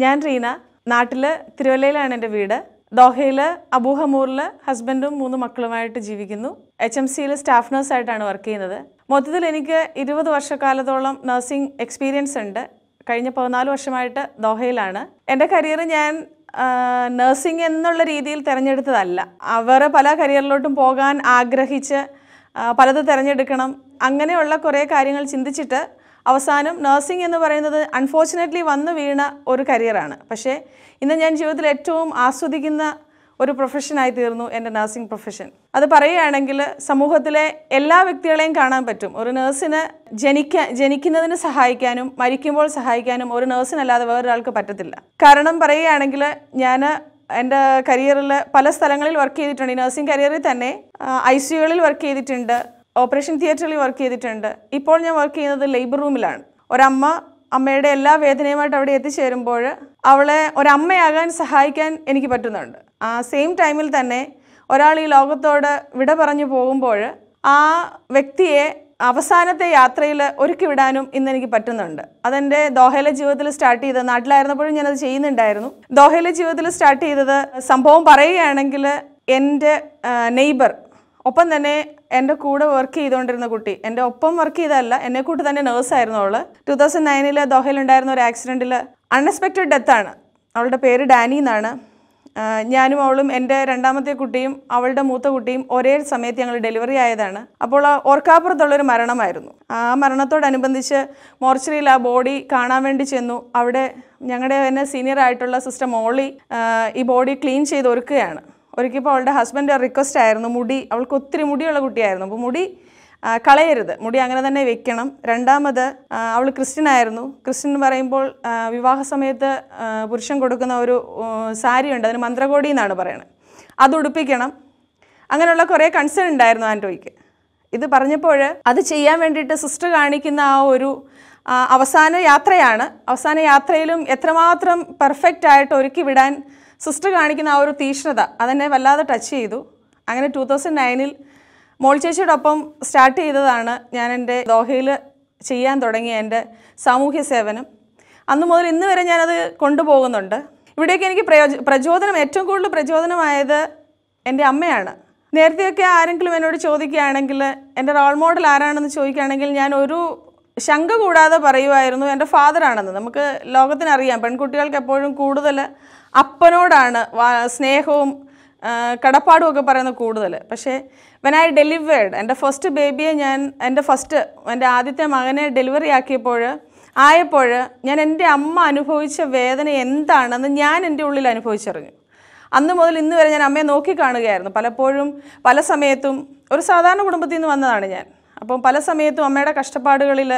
ഞാൻ റീന നാട്ടിൽ തിരുവല്ലയിലാണ് എൻ്റെ വീട് ദോഹയിൽ അബൂഹമൂറിൽ ഹസ്ബൻഡും മൂന്ന് മക്കളുമായിട്ട് ജീവിക്കുന്നു എച്ച് എം സിയിൽ സ്റ്റാഫ് നേഴ്സായിട്ടാണ് വർക്ക് ചെയ്യുന്നത് മൊത്തത്തിൽ എനിക്ക് ഇരുപത് വർഷക്കാലത്തോളം നഴ്സിംഗ് എക്സ്പീരിയൻസ് ഉണ്ട് കഴിഞ്ഞ പതിനാല് വർഷമായിട്ട് ദോഹയിലാണ് എൻ്റെ കരിയർ ഞാൻ നഴ്സിംഗ് എന്നുള്ള രീതിയിൽ തിരഞ്ഞെടുത്തതല്ല അവർ പല കരിയറിലോട്ടും പോകാൻ ആഗ്രഹിച്ച് പലത് തിരഞ്ഞെടുക്കണം അങ്ങനെയുള്ള കുറേ കാര്യങ്ങൾ ചിന്തിച്ചിട്ട് അവസാനം നഴ്സിംഗ് എന്ന് പറയുന്നത് അൺഫോർച്ചുനേറ്റ്ലി വന്നു വീണ ഒരു കരിയറാണ് പക്ഷേ ഇന്ന് ഞാൻ ജീവിതത്തിൽ ഏറ്റവും ആസ്വദിക്കുന്ന ഒരു പ്രൊഫഷനായി തീർന്നു എൻ്റെ നഴ്സിംഗ് പ്രൊഫഷൻ അത് പറയുകയാണെങ്കിൽ സമൂഹത്തിലെ എല്ലാ വ്യക്തികളെയും കാണാൻ പറ്റും ഒരു നേഴ്സിന് ജനിക്ക ജനിക്കുന്നതിന് സഹായിക്കാനും മരിക്കുമ്പോൾ സഹായിക്കാനും ഒരു നേഴ്സിനല്ലാതെ വേറൊരാൾക്ക് പറ്റത്തില്ല കാരണം പറയുകയാണെങ്കിൽ ഞാൻ എൻ്റെ കരിയറിൽ പല സ്ഥലങ്ങളിൽ വർക്ക് ചെയ്തിട്ടുണ്ട് ഈ നഴ്സിംഗ് കരിയറിൽ തന്നെ ഐ സിയുകളിൽ വർക്ക് ചെയ്തിട്ടുണ്ട് ഓപ്പറേഷൻ തിയേറ്ററിൽ വർക്ക് ചെയ്തിട്ടുണ്ട് ഇപ്പോൾ ഞാൻ വർക്ക് ചെയ്യുന്നത് ലേബർ റൂമിലാണ് ഒരമ്മ അമ്മയുടെ എല്ലാ വേദനയുമായിട്ട് അവിടെ എത്തിച്ചേരുമ്പോൾ അവളെ ഒരമ്മയാകാൻ സഹായിക്കാൻ എനിക്ക് പറ്റുന്നുണ്ട് ആ സെയിം ടൈമിൽ തന്നെ ഒരാൾ ഈ ലോകത്തോട് വിട പറഞ്ഞു പോകുമ്പോൾ ആ വ്യക്തിയെ അവസാനത്തെ യാത്രയിൽ ഒരുക്കി വിടാനും ഇന്ന് എനിക്ക് പറ്റുന്നുണ്ട് അതെൻ്റെ ദോഹയിലെ ജീവിതത്തിൽ സ്റ്റാർട്ട് ചെയ്തത് നാട്ടിലായിരുന്നപ്പോഴും ഞാനത് ചെയ്യുന്നുണ്ടായിരുന്നു ദോഹയിലെ ജീവിതത്തിൽ സ്റ്റാർട്ട് ചെയ്തത് സംഭവം പറയുകയാണെങ്കിൽ എൻ്റെ നെയ്ബർ ഒപ്പം തന്നെ എൻ്റെ കൂടെ വർക്ക് ചെയ്തുകൊണ്ടിരുന്ന കുട്ടി എൻ്റെ ഒപ്പം വർക്ക് ചെയ്തതല്ല എന്നെ കൂട്ടി തന്നെ നേഴ്സായിരുന്നു അവൾ ടു തൗസൻഡ് ദോഹയിൽ ദോഹയിലുണ്ടായിരുന്ന ഒരു ആക്സിഡൻറ്റിൽ അൺഎക്സ്പെക്റ്റഡ് ഡെത്താണ് അവളുടെ പേര് ഡാനി എന്നാണ് ഞാനും അവളും എൻ്റെ രണ്ടാമത്തെ കുട്ടിയും അവളുടെ മൂത്ത കുട്ടിയും ഒരേ സമയത്ത് ഞങ്ങൾ ഡെലിവറി ആയതാണ് അപ്പോൾ ഓർക്കാപ്പുറത്തുള്ളൊരു മരണമായിരുന്നു ആ മരണത്തോടനുബന്ധിച്ച് മോർച്ചറിയിൽ ആ ബോഡി കാണാൻ വേണ്ടി ചെന്നു അവിടെ ഞങ്ങളുടെ തന്നെ സീനിയർ ആയിട്ടുള്ള സിസ്റ്റർ മോളി ഈ ബോഡി ക്ലീൻ ചെയ്ത് ഒരുക്കുകയാണ് ഒരിക്കൽ ഇപ്പോൾ അവളുടെ ഹസ്ബൻഡ് റിക്വസ്റ്റ് ആയിരുന്നു മുടി അവൾക്ക് ഒത്തിരി മുടിയുള്ള കുട്ടിയായിരുന്നു അപ്പോൾ മുടി കളയരുത് മുടി അങ്ങനെ തന്നെ വെക്കണം രണ്ടാമത് അവൾ ക്രിസ്ത്യൻ ആയിരുന്നു ക്രിസ്ത്യൻ എന്ന് പറയുമ്പോൾ വിവാഹ സമയത്ത് പുരുഷൻ കൊടുക്കുന്ന ഒരു സാരിയുണ്ട് അതിന് മന്ത്രകോടി എന്നാണ് പറയുന്നത് അത് ഉടുപ്പിക്കണം അങ്ങനെയുള്ള കുറേ കൺസേൺ ഉണ്ടായിരുന്നു ആൻറ്റോയ്ക്ക് ഇത് പറഞ്ഞപ്പോൾ അത് ചെയ്യാൻ വേണ്ടിയിട്ട് സിസ്റ്റർ കാണിക്കുന്ന ആ ഒരു അവസാന യാത്രയാണ് അവസാന യാത്രയിലും എത്രമാത്രം പെർഫെക്റ്റ് ആയിട്ട് ഒരുക്കി വിടാൻ സിസ്റ്റർ കാണിക്കുന്ന ആ ഒരു തീഷ്ണത അതെന്നെ വല്ലാതെ ടച്ച് ചെയ്തു അങ്ങനെ ടു തൗസൻഡ് നയനിൽ മോൾ ചേച്ചിയോടൊപ്പം സ്റ്റാർട്ട് ചെയ്തതാണ് ഞാൻ എൻ്റെ ദോഹയിൽ ചെയ്യാൻ തുടങ്ങിയ എൻ്റെ സാമൂഹ്യ സേവനം അന്ന് മുതൽ ഇന്ന് വരെ ഞാനത് കൊണ്ടുപോകുന്നുണ്ട് ഇവിടേക്ക് എനിക്ക് പ്രയോജ പ്രചോദനം ഏറ്റവും കൂടുതൽ പ്രചോദനമായത് എൻ്റെ അമ്മയാണ് നേരത്തെയൊക്കെ ആരെങ്കിലും എന്നോട് ചോദിക്കുകയാണെങ്കിൽ എൻ്റെ റോൾ മോഡൽ ആരാണെന്ന് ചോദിക്കുകയാണെങ്കിൽ ഞാൻ ഒരു ശങ്ക കൂടാതെ പറയുമായിരുന്നു എൻ്റെ ഫാദറാണെന്ന് നമുക്ക് ലോകത്തിനറിയാം പെൺകുട്ടികൾക്ക് എപ്പോഴും കൂടുതൽ അപ്പനോടാണ് സ്നേഹവും കടപ്പാടും ഒക്കെ പറയുന്നത് കൂടുതൽ പക്ഷേ വെൻ ഐ ഡെലിവേർഡ് എൻ്റെ ഫസ്റ്റ് ബേബിയെ ഞാൻ എൻ്റെ ഫസ്റ്റ് എൻ്റെ ആദ്യത്തെ മകനെ ഡെലിവറി ആക്കിയപ്പോൾ ആയപ്പോൾ ഞാൻ എൻ്റെ അമ്മ അനുഭവിച്ച വേദന എന്താണെന്ന് ഞാൻ എൻ്റെ ഉള്ളിൽ അനുഭവിച്ചറിഞ്ഞു അന്ന് മുതൽ ഇന്ന് വരെ ഞാൻ അമ്മയെ നോക്കി കാണുകയായിരുന്നു പലപ്പോഴും പല സമയത്തും ഒരു സാധാരണ കുടുംബത്തിൽ നിന്ന് വന്നതാണ് ഞാൻ അപ്പം പല സമയത്തും അമ്മയുടെ കഷ്ടപ്പാടുകളിൽ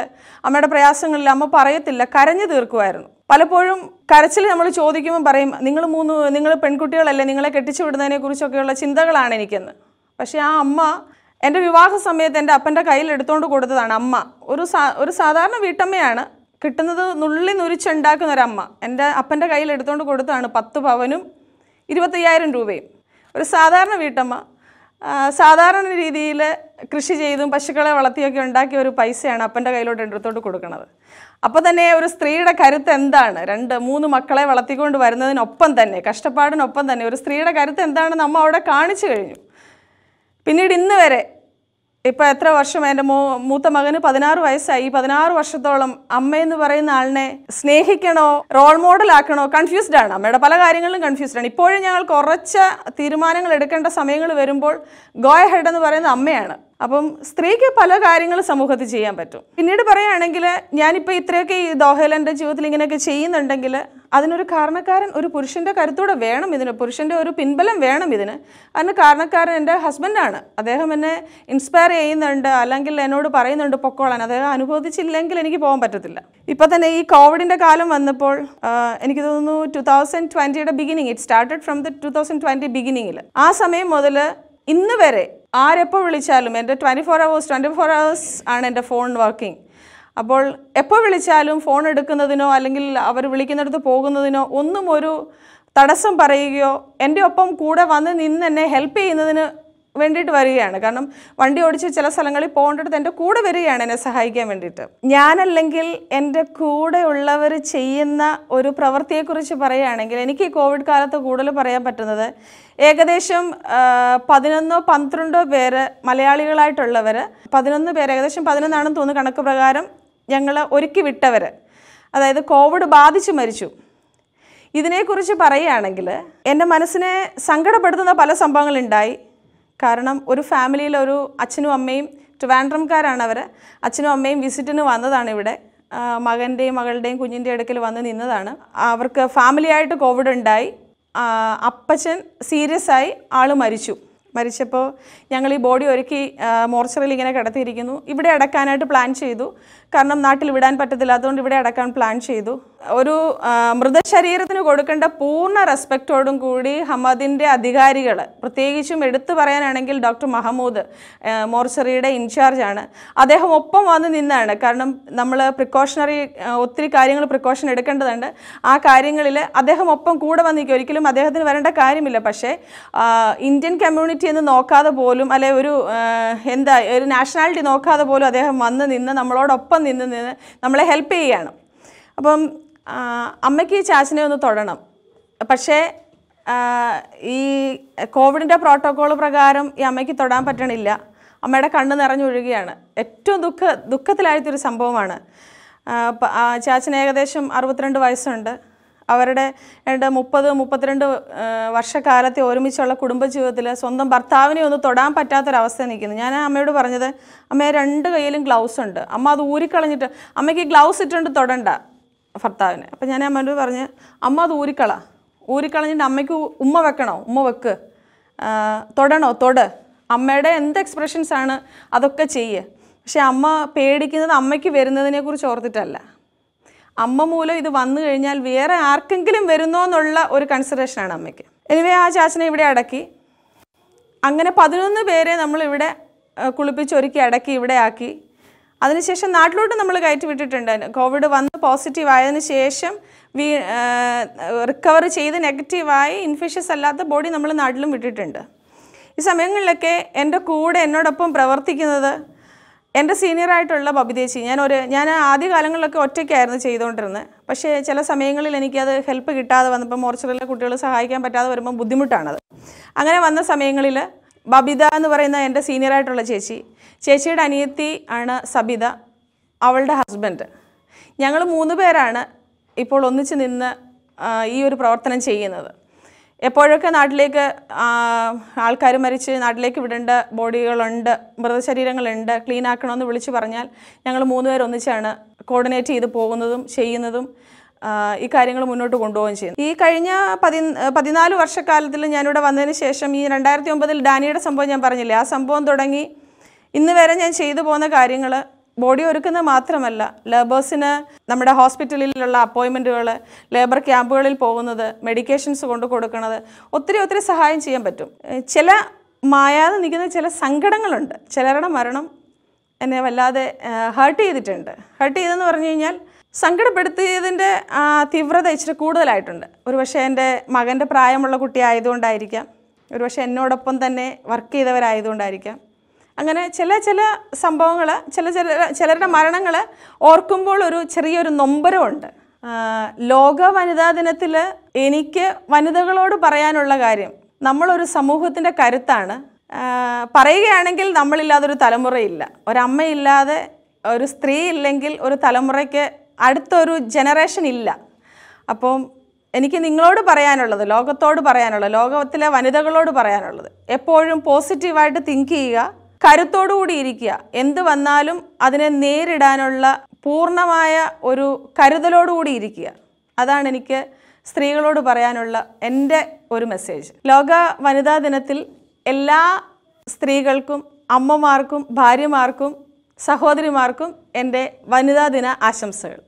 അമ്മയുടെ പ്രയാസങ്ങളിൽ അമ്മ പറയത്തില്ല കരഞ്ഞു തീർക്കുമായിരുന്നു പലപ്പോഴും കരച്ചിൽ നമ്മൾ ചോദിക്കുമ്പോൾ പറയും നിങ്ങൾ മൂന്ന് നിങ്ങൾ പെൺകുട്ടികളല്ലേ നിങ്ങളെ കെട്ടിച്ചു കുറിച്ചൊക്കെയുള്ള ചിന്തകളാണ് എനിക്കെന്ന് പക്ഷേ ആ അമ്മ എൻ്റെ വിവാഹ സമയത്ത് എൻ്റെ അപ്പൻ്റെ കയ്യിൽ എടുത്തുകൊണ്ട് കൊടുത്തതാണ് അമ്മ ഒരു സാ ഒരു സാധാരണ വീട്ടമ്മയാണ് കിട്ടുന്നത് നുള്ളി നുരിച്ചുണ്ടാക്കുന്ന ഒരമ്മ എൻ്റെ അപ്പൻ്റെ കയ്യിൽ എടുത്തുകൊണ്ട് കൊടുത്തതാണ് പത്ത് പവനും ഇരുപത്തയ്യായിരം രൂപയും ഒരു സാധാരണ വീട്ടമ്മ സാധാരണ രീതിയിൽ കൃഷി ചെയ്തും പശുക്കളെ വളർത്തിയൊക്കെ ഉണ്ടാക്കിയ ഒരു പൈസയാണ് അപ്പൻ്റെ കയ്യിലോട്ട് എടുത്തോട്ട് കൊടുക്കുന്നത് അപ്പോൾ തന്നെ ഒരു സ്ത്രീയുടെ കരുത്ത് എന്താണ് രണ്ട് മൂന്ന് മക്കളെ വളർത്തിക്കൊണ്ട് വരുന്നതിനൊപ്പം തന്നെ കഷ്ടപ്പാടിനൊപ്പം തന്നെ ഒരു സ്ത്രീയുടെ കരുത്ത് എന്താണെന്ന് അമ്മ അവിടെ കാണിച്ചു കഴിഞ്ഞു പിന്നീട് ഇന്ന് വരെ ഇപ്പോൾ എത്ര വർഷം എൻ്റെ മൂ മൂത്ത മകന് പതിനാറ് വയസ്സായി പതിനാറ് വർഷത്തോളം അമ്മ എന്ന് പറയുന്ന ആളിനെ സ്നേഹിക്കണോ റോൾ മോഡൽ ആക്കണോ കൺഫ്യൂസ്ഡ് ആണ് അമ്മയുടെ പല കാര്യങ്ങളിലും കൺഫ്യൂസ്ഡ് ആണ് ഇപ്പോഴും ഞങ്ങൾ കുറച്ച് തീരുമാനങ്ങൾ എടുക്കേണ്ട സമയങ്ങൾ വരുമ്പോൾ ഗോ ഹെഡ് എന്ന് പറയുന്ന അമ്മയാണ് അപ്പം സ്ത്രീക്ക് പല കാര്യങ്ങളും സമൂഹത്തിൽ ചെയ്യാൻ പറ്റും പിന്നീട് പറയുകയാണെങ്കിൽ ഞാനിപ്പോൾ ഇത്രയൊക്കെ ഈ ദോഹയിൽ ജീവിതത്തിൽ ഇങ്ങനെയൊക്കെ ചെയ്യുന്നുണ്ടെങ്കിൽ അതിനൊരു കാരണക്കാരൻ ഒരു പുരുഷൻ്റെ കരുത്തോടെ വേണം ഇതിന് പുരുഷൻ്റെ ഒരു പിൻബലം വേണം ഇതിന് അതിന് കാരണക്കാരൻ എൻ്റെ ഹസ്ബൻഡാണ് അദ്ദേഹം എന്നെ ഇൻസ്പയർ ചെയ്യുന്നുണ്ട് അല്ലെങ്കിൽ എന്നോട് പറയുന്നുണ്ട് പൊക്കോളാൻ അദ്ദേഹം അനുഭവിച്ചില്ലെങ്കിൽ എനിക്ക് പോകാൻ പറ്റത്തില്ല ഇപ്പം തന്നെ ഈ കോവിഡിൻ്റെ കാലം വന്നപ്പോൾ എനിക്ക് തോന്നുന്നു ടു തൗസൻഡ് ട്വൻറ്റിയുടെ beginning it started from the two thousand twenty ബിഗിനിങ്ങിൽ ആ സമയം മുതൽ ഇന്ന് വരെ ആരെപ്പോൾ വിളിച്ചാലും എൻ്റെ twenty four hours twenty four hours ആണ് എൻ്റെ ഫോൺ വർക്കിംഗ് അപ്പോൾ എപ്പോൾ വിളിച്ചാലും ഫോൺ എടുക്കുന്നതിനോ അല്ലെങ്കിൽ അവർ വിളിക്കുന്നിടത്ത് പോകുന്നതിനോ ഒന്നും ഒരു തടസ്സം പറയുകയോ എൻ്റെ ഒപ്പം കൂടെ വന്ന് നിന്ന് എന്നെ ഹെൽപ്പ് ചെയ്യുന്നതിന് വേണ്ടിയിട്ട് വരികയാണ് കാരണം വണ്ടി ഓടിച്ച് ചില സ്ഥലങ്ങളിൽ പോകേണ്ടടുത്ത് എൻ്റെ കൂടെ വരികയാണ് എന്നെ സഹായിക്കാൻ വേണ്ടിയിട്ട് ഞാനല്ലെങ്കിൽ എൻ്റെ കൂടെ ഉള്ളവർ ചെയ്യുന്ന ഒരു പ്രവൃത്തിയെക്കുറിച്ച് പറയുകയാണെങ്കിൽ എനിക്ക് ഈ കോവിഡ് കാലത്ത് കൂടുതൽ പറയാൻ പറ്റുന്നത് ഏകദേശം പതിനൊന്നോ പന്ത്രണ്ടോ പേര് മലയാളികളായിട്ടുള്ളവർ പതിനൊന്ന് പേര് ഏകദേശം പതിനൊന്നാണെന്ന് തോന്നുന്നു കണക്ക് പ്രകാരം ഞങ്ങൾ ഒരുക്കി വിട്ടവർ അതായത് കോവിഡ് ബാധിച്ച് മരിച്ചു ഇതിനെക്കുറിച്ച് പറയുകയാണെങ്കിൽ എൻ്റെ മനസ്സിനെ സങ്കടപ്പെടുത്തുന്ന പല സംഭവങ്ങളുണ്ടായി കാരണം ഒരു ഫാമിലിയിൽ ഒരു അച്ഛനും അമ്മയും ട്രിവാൻഡ്രംകാരാണ് അവർ അച്ഛനും അമ്മയും വിസിറ്റിന് വന്നതാണ് ഇവിടെ മകൻ്റെയും മകളുടെയും കുഞ്ഞിൻ്റെ അടുക്കൽ വന്ന് നിന്നതാണ് അവർക്ക് ഫാമിലിയായിട്ട് കോവിഡ് ഉണ്ടായി അപ്പച്ചൻ സീരിയസ് ആയി ആൾ മരിച്ചു മരിച്ചപ്പോൾ ഞങ്ങൾ ഈ ബോഡി ഒരുക്കി മോർച്ചറിൽ ഇങ്ങനെ കിടത്തിയിരിക്കുന്നു ഇവിടെ അടക്കാനായിട്ട് പ്ലാൻ ചെയ്തു കാരണം നാട്ടിൽ വിടാൻ പറ്റത്തില്ല അതുകൊണ്ട് ഇവിടെ അടക്കാൻ പ്ലാൻ ചെയ്തു ഒരു മൃതശരീരത്തിന് കൊടുക്കേണ്ട പൂർണ്ണ റെസ്പെക്റ്റോടും കൂടി ഹമദിൻ്റെ അധികാരികൾ പ്രത്യേകിച്ചും എടുത്തു പറയാനാണെങ്കിൽ ഡോക്ടർ മഹമ്മൂദ് മോർച്ചറിയുടെ ഇൻചാർജാണ് അദ്ദേഹം ഒപ്പം വന്ന് നിന്നാണ് കാരണം നമ്മൾ പ്രിക്കോഷണറി ഒത്തിരി കാര്യങ്ങൾ പ്രിക്കോഷൻ എടുക്കേണ്ടതുണ്ട് ആ കാര്യങ്ങളിൽ അദ്ദേഹം ഒപ്പം കൂടെ വന്നിരിക്കും ഒരിക്കലും അദ്ദേഹത്തിന് വരേണ്ട കാര്യമില്ല പക്ഷേ ഇന്ത്യൻ കമ്മ്യൂണിറ്റി എന്ന് നോക്കാതെ പോലും അല്ലെ ഒരു എന്താ ഒരു നാഷണാലിറ്റി നോക്കാതെ പോലും അദ്ദേഹം വന്ന് നിന്ന് നമ്മളോടൊപ്പം നിന്ന് നിന്ന് നമ്മളെ ഹെൽപ്പ് ചെയ്യുകയാണ് അപ്പം അമ്മയ്ക്ക് ചാച്ചിനെ ഒന്ന് തൊടണം പക്ഷേ ഈ കോവിഡിൻ്റെ പ്രോട്ടോക്കോൾ പ്രകാരം ഈ അമ്മയ്ക്ക് തൊടാൻ പറ്റണില്ല അമ്മയുടെ കണ്ണ് നിറഞ്ഞൊഴുകയാണ് ഏറ്റവും ദുഃഖ ദുഃഖത്തിലായിട്ടൊരു സംഭവമാണ് ചാച്ചന് ഏകദേശം അറുപത്തിരണ്ട് വയസ്സുണ്ട് അവരുടെ രണ്ട് മുപ്പത് മുപ്പത്തിരണ്ട് വർഷക്കാലത്തെ ഒരുമിച്ചുള്ള കുടുംബജീവിതത്തിൽ സ്വന്തം ഭർത്താവിനെ ഒന്ന് തൊടാൻ പറ്റാത്തൊരവസ്ഥ നിൽക്കുന്നു ഞാൻ അമ്മയോട് പറഞ്ഞത് അമ്മയെ രണ്ട് കയ്യിലും ഗ്ലൗസ് ഉണ്ട് അമ്മ അത് ഊരിക്കളഞ്ഞിട്ട് അമ്മയ്ക്ക് ഗ്ലൗസ് ഇട്ടുകൊണ്ട് തൊടണ്ട ഭർത്താവിന് അപ്പം ഞാൻ അമ്മ പറഞ്ഞ് അമ്മ അത് ഊരിക്കള ഊരിക്കളഞ്ഞിട്ട് അമ്മയ്ക്ക് ഉമ്മ വെക്കണോ ഉമ്മ വെക്ക് തൊടണോ തൊട് അമ്മയുടെ എന്ത് എക്സ്പ്രഷൻസ് ആണ് അതൊക്കെ ചെയ്യുക പക്ഷേ അമ്മ പേടിക്കുന്നത് അമ്മയ്ക്ക് വരുന്നതിനെ കുറിച്ച് ഓർത്തിട്ടല്ല അമ്മ മൂലം ഇത് വന്നു കഴിഞ്ഞാൽ വേറെ ആർക്കെങ്കിലും വരുന്നോ എന്നുള്ള ഒരു കൺസിഡറേഷനാണ് അമ്മയ്ക്ക് എനിവേ ആ ചാച്ചനെ ഇവിടെ അടക്കി അങ്ങനെ പതിനൊന്ന് പേരെ നമ്മളിവിടെ കുളിപ്പിച്ചൊരുക്കി അടക്കി ഇവിടെ ആക്കി അതിനുശേഷം നാട്ടിലോട്ട് നമ്മൾ കയറ്റി വിട്ടിട്ടുണ്ട് കോവിഡ് വന്ന് പോസിറ്റീവ് ആയതിനു ശേഷം വീ റിക്കവർ ചെയ്ത് നെഗറ്റീവായി ഇൻഫെക്ഷ്യസ് അല്ലാത്ത ബോഡി നമ്മൾ നാട്ടിലും വിട്ടിട്ടുണ്ട് ഈ സമയങ്ങളിലൊക്കെ എൻ്റെ കൂടെ എന്നോടൊപ്പം പ്രവർത്തിക്കുന്നത് എൻ്റെ സീനിയറായിട്ടുള്ള ബബിതേച്ചി ഞാൻ ഒരു ഞാൻ ആദ്യ കാലങ്ങളിലൊക്കെ ഒറ്റയ്ക്കായിരുന്നു ചെയ്തുകൊണ്ടിരുന്നത് പക്ഷേ ചില സമയങ്ങളിൽ എനിക്കത് ഹെൽപ്പ് കിട്ടാതെ വന്നപ്പോൾ മോർച്ചറിലെ കുട്ടികൾ സഹായിക്കാൻ പറ്റാതെ വരുമ്പോൾ ബുദ്ധിമുട്ടാണത് അങ്ങനെ വന്ന സമയങ്ങളിൽ ബബിത എന്ന് പറയുന്ന എൻ്റെ സീനിയറായിട്ടുള്ള ചേച്ചി ചേച്ചിയുടെ അനിയത്തി ആണ് സബിത അവളുടെ ഹസ്ബൻഡ് ഞങ്ങൾ മൂന്ന് പേരാണ് ഇപ്പോൾ ഒന്നിച്ച് നിന്ന് ഈ ഒരു പ്രവർത്തനം ചെയ്യുന്നത് എപ്പോഴൊക്കെ നാട്ടിലേക്ക് ആൾക്കാർ മരിച്ച് നാട്ടിലേക്ക് വിടേണ്ട ബോഡികളുണ്ട് മൃതശരീരങ്ങളുണ്ട് ക്ലീൻ ആക്കണമെന്ന് വിളിച്ചു പറഞ്ഞാൽ ഞങ്ങൾ മൂന്ന് പേരൊന്നിച്ചാണ് കോർഡിനേറ്റ് ചെയ്ത് പോകുന്നതും ചെയ്യുന്നതും ഈ കാര്യങ്ങൾ മുന്നോട്ട് കൊണ്ടുപോവുകയും ചെയ്യുന്നു ഈ കഴിഞ്ഞ പതി പതിനാല് വർഷക്കാലത്തിൽ ഞാനിവിടെ വന്നതിന് ശേഷം ഈ രണ്ടായിരത്തി ഒമ്പതിൽ ഡാനിയുടെ സംഭവം ഞാൻ പറഞ്ഞില്ലേ ആ സംഭവം തുടങ്ങി ഇന്ന് വരെ ഞാൻ ചെയ്തു പോകുന്ന കാര്യങ്ങൾ ബോഡി ഒരുക്കുന്നത് മാത്രമല്ല ലേബേഴ്സിന് നമ്മുടെ ഹോസ്പിറ്റലിലുള്ള അപ്പോയിൻമെൻറ്റുകൾ ലേബർ ക്യാമ്പുകളിൽ പോകുന്നത് മെഡിക്കേഷൻസ് കൊണ്ട് കൊടുക്കുന്നത് ഒത്തിരി ഒത്തിരി സഹായം ചെയ്യാൻ പറ്റും ചില മായാതെ നിൽക്കുന്ന ചില സങ്കടങ്ങളുണ്ട് ചിലരുടെ മരണം എന്നെ വല്ലാതെ ഹേർട്ട് ചെയ്തിട്ടുണ്ട് ഹേർട്ട് ചെയ്തെന്ന് പറഞ്ഞു കഴിഞ്ഞാൽ സങ്കടപ്പെടുത്തിയതിൻ്റെ തീവ്രത ഇച്ചിരി കൂടുതലായിട്ടുണ്ട് ഒരുപക്ഷെ എൻ്റെ മകൻ്റെ പ്രായമുള്ള കുട്ടി ആയതുകൊണ്ടായിരിക്കാം ഒരുപക്ഷെ എന്നോടൊപ്പം തന്നെ വർക്ക് ചെയ്തവരായതുകൊണ്ടായിരിക്കാം അങ്ങനെ ചില ചില സംഭവങ്ങൾ ചില ചില ചിലരുടെ മരണങ്ങൾ ഓർക്കുമ്പോൾ ഒരു ചെറിയൊരു നൊമ്പരമുണ്ട് ലോക വനിതാ ദിനത്തിൽ എനിക്ക് വനിതകളോട് പറയാനുള്ള കാര്യം നമ്മളൊരു സമൂഹത്തിൻ്റെ കരുത്താണ് പറയുകയാണെങ്കിൽ നമ്മളില്ലാതൊരു തലമുറയില്ല ഒരമ്മയില്ലാതെ ഒരു സ്ത്രീ ഇല്ലെങ്കിൽ ഒരു തലമുറയ്ക്ക് അടുത്തൊരു ജനറേഷൻ ഇല്ല അപ്പം എനിക്ക് നിങ്ങളോട് പറയാനുള്ളത് ലോകത്തോട് പറയാനുള്ളത് ലോകത്തിലെ വനിതകളോട് പറയാനുള്ളത് എപ്പോഴും പോസിറ്റീവായിട്ട് തിങ്ക് ചെയ്യുക കരുത്തോടുകൂടി ഇരിക്കുക എന്ത് വന്നാലും അതിനെ നേരിടാനുള്ള പൂർണ്ണമായ ഒരു കരുതലോടുകൂടി ഇരിക്കുക അതാണ് എനിക്ക് സ്ത്രീകളോട് പറയാനുള്ള എൻ്റെ ഒരു മെസ്സേജ് ലോക വനിതാ ദിനത്തിൽ എല്ലാ സ്ത്രീകൾക്കും അമ്മമാർക്കും ഭാര്യമാർക്കും സഹോദരിമാർക്കും എൻ്റെ വനിതാ ദിന ആശംസകൾ